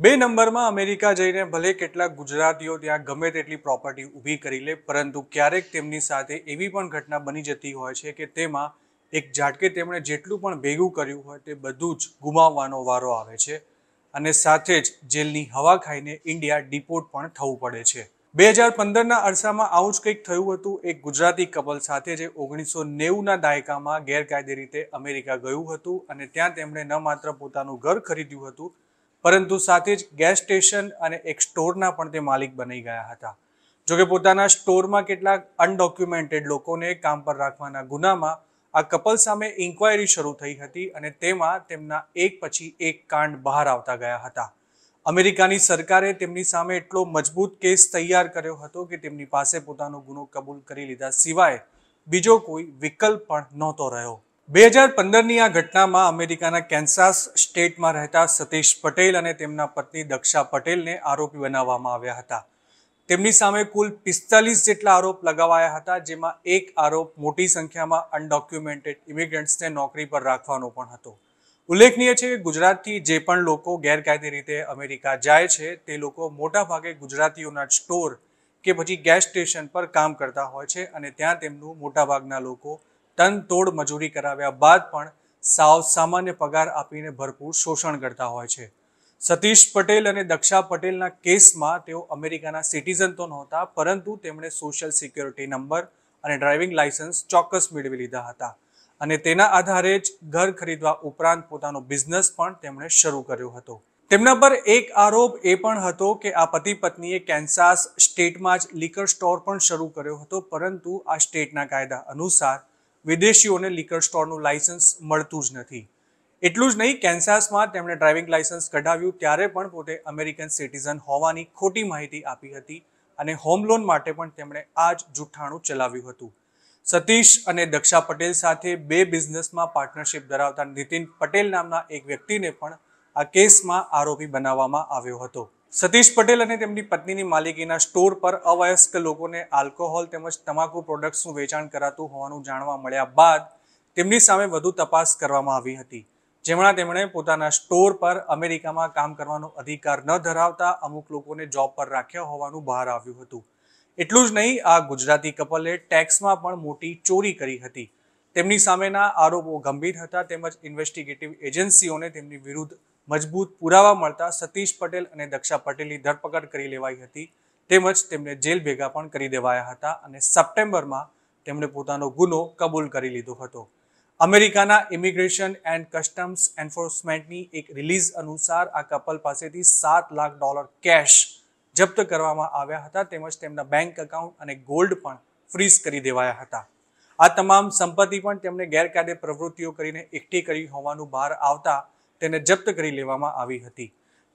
બે નંબરમાં અમેરિકા જઈને ભલે કેટલાક ગુજરાતીઓ ત્યાં ગમે તેટલી પ્રોપર્ટી ઊભી કરી લે પરંતુ ક્યારેક તેમની સાથે એવી પણ ઘટના બની જતી હોય છે કે તેમાં એક ઝાટકે તેમણે જેટલું પણ ભેગું કર્યું હોય તે બધું જ ગુમાવવાનો વારો આવે છે અને સાથે જ જેલની હવા ખાઈને ઇન્ડિયા ડિપોર્ટ પણ થવું પડે છે બે હજાર પંદરના અરસામાં આવું જ કંઈક થયું હતું એક ગુજરાતી કપલ સાથે જે ઓગણીસો નેવુંના દાયકામાં ગેરકાયદે રીતે અમેરિકા ગયું હતું અને ત્યાં તેમણે ન માત્ર પોતાનું ઘર ખરીદ્યું હતું પરંતુ સાથે જ ગેસ સ્ટેશન અને એક સ્ટોરના પણ તે માલિક બની ગયા હતા જોકે પોતાના સ્ટોરમાં કેટલાક અનડોક્યુમેન્ટેડ લોકોને કામ પર રાખવાના ગુનામાં આ કપલ સામે ઇન્ક્વાયરી શરૂ થઈ હતી અને તેમાં તેમના એક પછી એક કાંડ બહાર આવતા ગયા હતા અમેરિકાની સરકારે તેમની સામે એટલો મજબૂત કેસ તૈયાર કર્યો હતો કે તેમની પાસે પોતાનો ગુનો કબૂલ કરી લીધા સિવાય બીજો કોઈ વિકલ્પ પણ નહોતો રહ્યો બે હજાર પંદરની આ ઘટનામાં અમેરિકાના કેન્સાસ સ્ટેટમાં રહેતા સતીશ પટેલ અને તેમના પત્ની દક્ષા પટેલને આરોપી બનાવવામાં આવ્યા હતા તેમની સામે કુલ પિસ્તાલીસ જેટલા આરોપ લગાવાયા હતા જેમાં એક આરોપ મોટી સંખ્યામાં અનડોક્યુમેન્ટેડ ઇમિગ્રન્ટ્સને નોકરી પર રાખવાનો પણ હતો ઉલ્લેખનીય છે કે ગુજરાતથી જે પણ લોકો ગેરકાયદે રીતે અમેરિકા જાય છે તે લોકો મોટાભાગે ગુજરાતીઓના સ્ટોર કે પછી ગેસ સ્ટેશન પર કામ કરતા હોય છે અને ત્યાં તેમનું મોટાભાગના લોકો ટન તોડ મજૂરી કરાવ્યા બાદ પણ સાવ સામાન્ય પગાર આપીને ભરપૂર શોષણ કરતા હોય છે સતીશ પટેલ અને દક્ષા પટેલના કેસમાં તેઓ અમેરિકાના સિટીઝન તો નહોતા પરંતુ તેમણે સોશિયલ સિક્યોરિટી નંબર અને ડ્રાઇવિંગ લાયસન્સ ચોક્કસ મેળવી લીધા હતા અને તેના આધારે જ ઘર ખરીદવા ઉપરાંત પોતાનો બિઝનેસ પણ તેમણે શરૂ કર્યો હતો તેમના પર એક આરોપ એ પણ હતો કે આ પતિ પત્નીએ કેન્સાસ સ્ટેટમાં જ લિકર સ્ટોર પણ શરૂ કર્યો હતો પરંતુ આ સ્ટેટના કાયદા અનુસાર વિદેશીઓને લિકર સ્ટોરનું લાયસન્સ મળતું જ નથી એટલું જ નહીં કેન્સાસમાં તેમણે ડ્રાઇવિંગ લાયસન્સ કઢાવ્યું ત્યારે પણ પોતે અમેરિકન સિટીઝન હોવાની ખોટી માહિતી આપી હતી અને હોમ લોન માટે પણ તેમણે આ જ જૂઠાણું ચલાવ્યું હતું સતીશ અને દક્ષા પટેલ સાથે બે બિઝનેસમાં પાર્ટનરશિપ ધરાવતા નીતિન પટેલ નામના એક વ્યક્તિને પણ આ કેસમાં આરોપી બનાવવામાં આવ્યો હતો સતીશ પટેલ અને તેમની પત્નીની માલિકીના સ્ટોર પર અવયસ્ક લોકોને આલ્કોહોલ તેમજ તમાકુ પ્રોડક્ટ્સનું વેચાણ કરાતું હોવાનું જાણવા મળ્યા બાદ તેમની સામે વધુ તપાસ કરવામાં આવી હતી જેમણે તેમણે પોતાના સ્ટોર પર અમેરિકામાં કામ કરવાનો અધિકાર ન ધરાવતા અમુક લોકોને જોબ પર રાખ્યા હોવાનું બહાર આવ્યું હતું એટલું જ નહીં આ ગુજરાતી કપલે ટેક્સમાં પણ મોટી ચોરી કરી હતી તેમની સામેના આરોપો ગંભીર હતા તેમજ ઇન્વેસ્ટિગેટિવ એજન્સીઓને તેમની વિરુદ્ધ મજબૂત પુરાવા મળતા સતીશ પટેલ અને દક્ષા પટેલની ધરપકડ કરી લેવાઈ હતી તેમજ તેમને જેલ ભેગા પણ કરી દેવાયા હતા અને સપ્ટેમ્બરમાં તેમણે પોતાનો ગુનો કબૂલ કરી લીધો હતો અમેરિકાના ઇમિગ્રેશન એન્ડ કસ્ટમ્સ એન્ફોર્સમેન્ટની એક રિલીઝ અનુસાર આ કપલ પાસેથી સાત લાખ ડોલર કેશ જપ્ત કરવામાં આવ્યા હતા તેમજ તેમના બેંક એકાઉન્ટ અને ગોલ્ડ પણ ફ્રીઝ કરી દેવાયા હતા આ તમામ સંપત્તિ પણ તેમણે ગેરકાયદે પ્રવૃત્તિઓ કરીને એકઠી કરી હોવાનું બહાર આવતા તેને જપ્ત કરી લેવામાં આવી હતી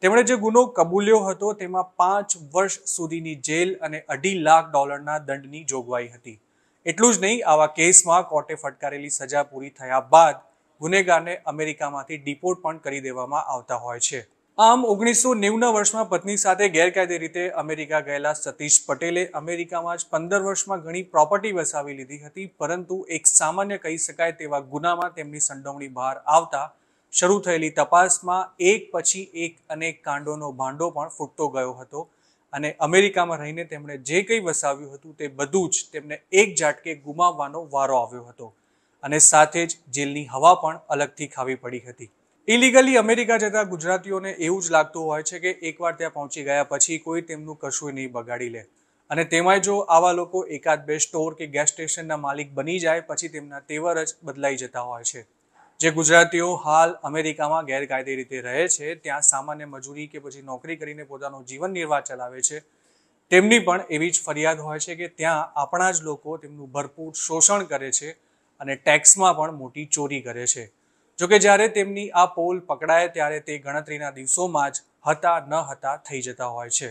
તેમણે જે ગુનો કબૂલ્યો હતો તેમાં પાંચ વર્ષ સુધીની જેલ અને અઢી લાખ ડોલરના દંડની જોગવાઈ હતી એટલું જ નહીં આવા કેસમાં કોર્ટે ફટકારેલી સજા પૂરી થયા બાદ ગુનેગારને અમેરિકામાંથી ડિપોર્ટ પણ કરી દેવામાં આવતા હોય છે આમ ઓગણીસો નેવના વર્ષમાં પત્ની સાથે ગેરકાયદે રીતે અમેરિકા ગયેલા સતીશ પટેલે અમેરિકામાં જ પંદર વર્ષમાં ઘણી પ્રોપર્ટી વસાવી લીધી હતી પરંતુ એક સામાન્ય કહી શકાય તેવા ગુનામાં તેમની સંડોવણી બહાર આવતા શરૂ થયેલી તપાસમાં એક પછી એક અનેક કાંડોનો ભાંડો પણ ફૂટતો ગયો હતો અને અમેરિકામાં રહીને તેમણે જે કંઈ વસાવ્યું હતું તે બધું જ તેમને એક ઝાટકે ગુમાવવાનો વારો આવ્યો હતો અને સાથે જ જેલની હવા પણ અલગથી ખાવી પડી હતી ઇલીગલી અમેરિકા જતા ગુજરાતીઓને એવું જ લાગતું હોય છે કે એકવાર ત્યાં પહોંચી ગયા પછી કોઈ તેમનું કશું નહીં બગાડી લે અને તેમાંય જો આવા લોકો એકાદ બે સ્ટોર કે ગેસ સ્ટેશનના માલિક બની જાય પછી તેમના તેવર જ બદલાઈ જતા હોય છે જે ગુજરાતીઓ હાલ અમેરિકામાં ગેરકાયદે રીતે રહે છે ત્યાં સામાન્ય મજૂરી કે પછી નોકરી કરીને પોતાનો જીવન નિર્વાહ ચલાવે છે તેમની પણ એવી જ ફરિયાદ હોય છે કે ત્યાં આપણા જ લોકો તેમનું ભરપૂર શોષણ કરે છે અને ટેક્સમાં પણ મોટી ચોરી કરે છે જોકે જ્યારે તેમની આ પોલ પકડાય ત્યારે તે ગણતરીના દિવસોમાં જ હતા ન હતા થઈ જતા હોય છે